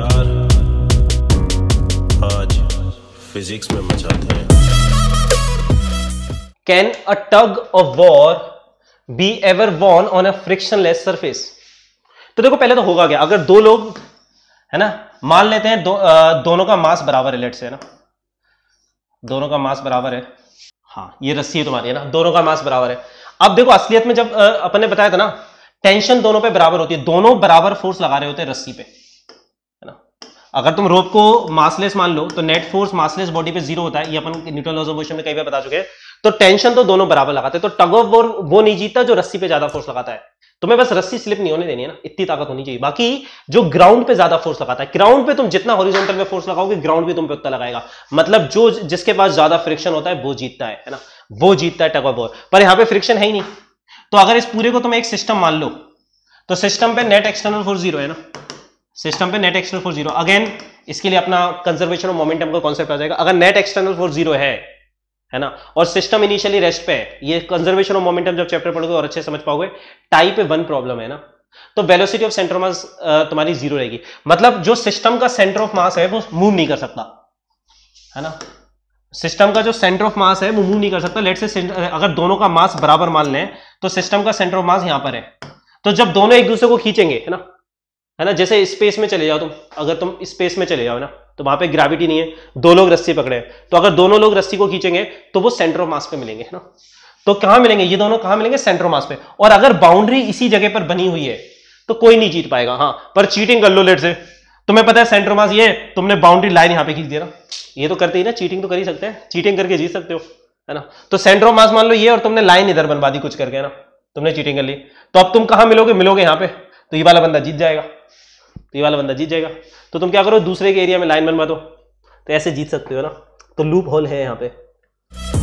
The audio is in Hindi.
यार आज फिजिक्स में मचाते हैं can a tug of war be ever won on a frictionless surface तो देखो पहले तो होगा क्या अगर दो लोग है ना मान लेते हैं दो, आ, दोनों का मास बराबर है लेट से है ना दोनों का मास बराबर है हाँ ये रस्सी है तुम्हारी है ना दोनों का मास बराबर है अब देखो असलियत में जब अपन ने बताया था ना टेंशन दोनों पे बराबर होती है दोनों बराबर फोर्स लगा रहे होते हैं रस्सी पे अगर तुम रोप को मासलेस मान लो तो नेट फोर्स मासलेस बॉडी पे जीरो होता है ये अपन न्यूट्रल लॉज ऑफ मोशन में कई बार बता चुके हैं तो टेंशन तो दोनों बराबर लगाते हैं तो टग ऑफ वॉर वो नहीं जीतता जो रस्सी पे ज्यादा फोर्स लगाता है तुम्हें बस रस्सी स्लिप नहीं होने देनी है ना इतनी ताकत होनी चाहिए बाकी जो ग्राउंड पे ज्यादा फोर्स लगाता है ग्राउंड पे तुम जितना हॉरिजॉन्टल में फोर्स लगाओगे ग्राउंड भी तुम पे उतना लगाएगा मतलब जो जिसके पास ज्यादा फ्रिक्शन होता है वो जीतता है ना वो जीतता है टग ऑफ वॉर पर यहां पर फ्रिक्शन है ही नहीं तो अगर इस पूरे को तुम एक सिस्टम मान लो तो सिस्टम पे नेट एक्सटर्नल फोर्स जीरो है ना सिस्टम पे net external force zero again इसके लिए अपना कंजर्वेशन ऑफ मोमेंटम का कॉन्सेप्ट आ जाएगा अगर नेट एक्सटर्नल फोर्स जीरो है है ना और सिस्टम इनिशियली रेस्ट पे है ये कंजर्वेशन ऑफ मोमेंटम जब चैप्टर पढ़ोगे और अच्छे समझ पाओगे टाइप ए वन प्रॉब्लम है ना तो velocity of centre of mass तुम्हारी जीरो रहेगी मतलब जो सिस्टम का सेंटर ऑफ मास है वो मूव नहीं कर सकता है ना सिस्टम का जो सेंटर ऑफ मास है वो मूव नहीं कर सकता लेट से अगर दोनों का मास बराबर मान लें तो सिस्टम का सेंटर ऑफ मास यहां पर है तो जब दोनों एक दूसरे को खींचेंगे है ना है ना जैसे स्पेस में चले जाओ तुम अगर तुम स्पेस में चले जाओ ना तो वहां पे ग्रेविटी नहीं है दो लोग रस्सी पकड़े तो अगर दोनों लोग रस्सी को खींचेंगे तो वो सेंटर ऑफ मास पे मिलेंगे है ना तो कहां मिलेंगे ये दोनों कहां मिलेंगे सेंटर ऑफ मास पे और अगर बाउंड्री इसी जगह पर बनी हुई है तो कोई नहीं जीत पाएगा हाँ पर चीटिंग कर लो लेट से तुम्हें पता है सेंटर मास ये तुमने बाउंड्री लाइन यहां पे खींच दिया ना ये तो करते ही ना चीटिंग तो कर ही सकते हैं चीटिंग करके जीत सकते हो है ना तो सेंटर ऑफ मास मान लो ये और तुमने लाइन इधर बनवा दी कुछ करके है ना तुमने चीटिंग कर ली तो अब तुम कहां मिलोगे मिलोगे यहां पे तो ये वाला बंदा जीत जाएगा तो ये वाला बंदा जीत जाएगा तो तुम क्या करो दूसरे के एरिया में लाइन बनवा दो तो ऐसे जीत सकते हो ना तो लूप होल है यहाँ पे